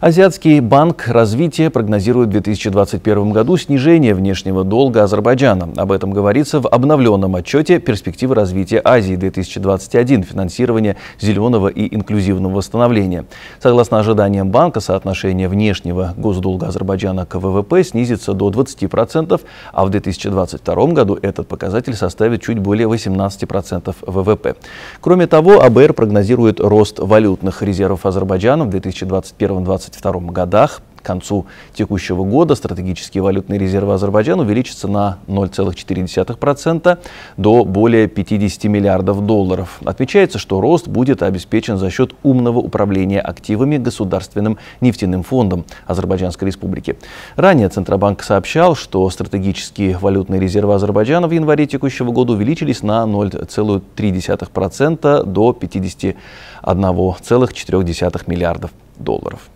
Азиатский банк развития прогнозирует в 2021 году снижение внешнего долга Азербайджана. Об этом говорится в обновленном отчете «Перспективы развития Азии 2021. Финансирование зеленого и инклюзивного восстановления». Согласно ожиданиям банка, соотношение внешнего госдолга Азербайджана к ВВП снизится до 20%, а в 2022 году этот показатель составит чуть более 18% ВВП. Кроме того, АБР прогнозирует рост валютных резервов Азербайджана в 2021 2022 2022 годах к концу текущего года стратегические валютные резервы Азербайджана увеличатся на 0,4% до более 50 миллиардов долларов. Отмечается, что рост будет обеспечен за счет умного управления активами Государственным нефтяным фондом Азербайджанской республики. Ранее Центробанк сообщал, что стратегические валютные резервы Азербайджана в январе текущего года увеличились на 0,3% до 51,4 миллиардов долларов.